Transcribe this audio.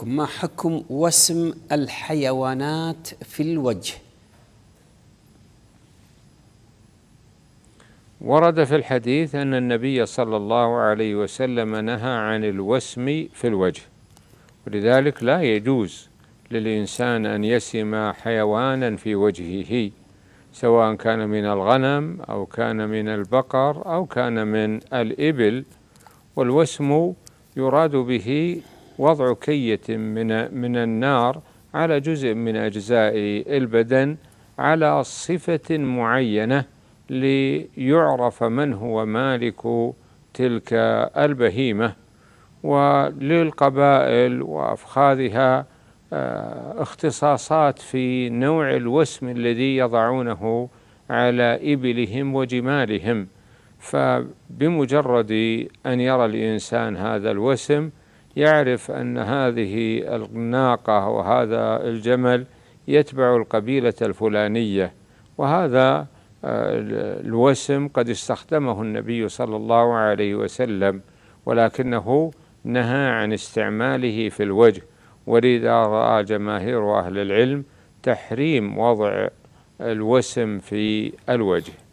حكم ما حكم وسم الحيوانات في الوجه ورد في الحديث أن النبي صلى الله عليه وسلم نهى عن الوسم في الوجه ولذلك لا يجوز للإنسان أن يسم حيوانا في وجهه سواء كان من الغنم أو كان من البقر أو كان من الإبل والوسم يراد به وضع كية من من النار على جزء من أجزاء البدن على صفة معينة ليعرف من هو مالك تلك البهيمة وللقبائل وأفخاذها آه، اختصاصات في نوع الوسم الذي يضعونه على إبلهم وجمالهم فبمجرد أن يرى الإنسان هذا الوسم يعرف أن هذه الناقة وهذا الجمل يتبع القبيلة الفلانية وهذا آه، الوسم قد استخدمه النبي صلى الله عليه وسلم ولكنه نهى عن استعماله في الوجه ولذا رأى جماهير أهل العلم تحريم وضع الوسم في الوجه